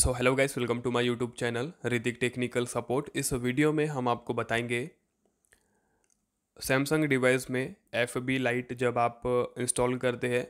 So hello guys welcome to my YouTube channel Hritik technical support इस video में हम आपको बताएंगे सैमसंग डिवाइस में एफ बी लाइट जब आप इंस्टॉल uh, करते हैं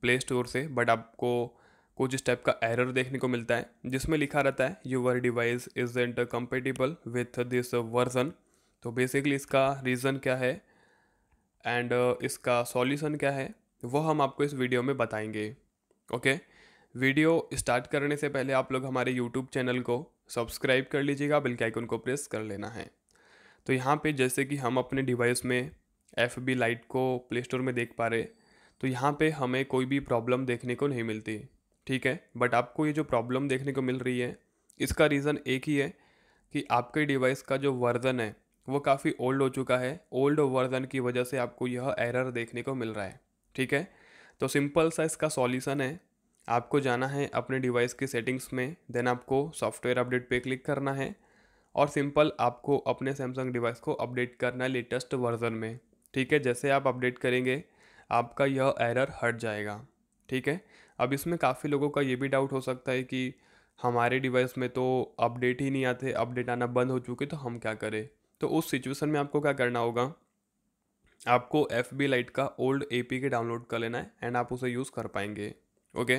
प्ले स्टोर से बट आपको कुछ स्टेप का एरर देखने को मिलता है जिसमें लिखा रहता है your device isn't compatible with this version तो बेसिकली इसका रीज़न क्या है एंड uh, इसका सॉल्यूशन क्या है वो हम आपको इस वीडियो में बताएंगे ओके okay? वीडियो स्टार्ट करने से पहले आप लोग हमारे यूट्यूब चैनल को सब्सक्राइब कर लीजिएगा बेल के आइकन को प्रेस कर लेना है तो यहाँ पे जैसे कि हम अपने डिवाइस में एफ बी लाइट को प्ले स्टोर में देख पा रहे तो यहाँ पे हमें कोई भी प्रॉब्लम देखने को नहीं मिलती ठीक है बट आपको ये जो प्रॉब्लम देखने को मिल रही है इसका रीज़न एक ही है कि आपके डिवाइस का जो वर्ज़न है वो काफ़ी ओल्ड हो चुका है ओल्ड वर्ज़न की वजह से आपको यह एरर देखने को मिल रहा है ठीक है तो सिंपल सा इसका सॉल्यूशन है आपको जाना है अपने डिवाइस की सेटिंग्स में देन आपको सॉफ्टवेयर अपडेट पे क्लिक करना है और सिंपल आपको अपने सैमसंग डिवाइस को अपडेट करना है लेटेस्ट वर्जन में ठीक है जैसे आप अपडेट करेंगे आपका यह एरर हट जाएगा ठीक है अब इसमें काफ़ी लोगों का ये भी डाउट हो सकता है कि हमारे डिवाइस में तो अपडेट ही नहीं आते अपडेट आना बंद हो चुके तो हम क्या करें तो उस सिचुएशन में आपको क्या करना होगा आपको एफ बी लाइट का old A P K download कर लेना है एंड आप उसे यूज़ कर पाएंगे ओके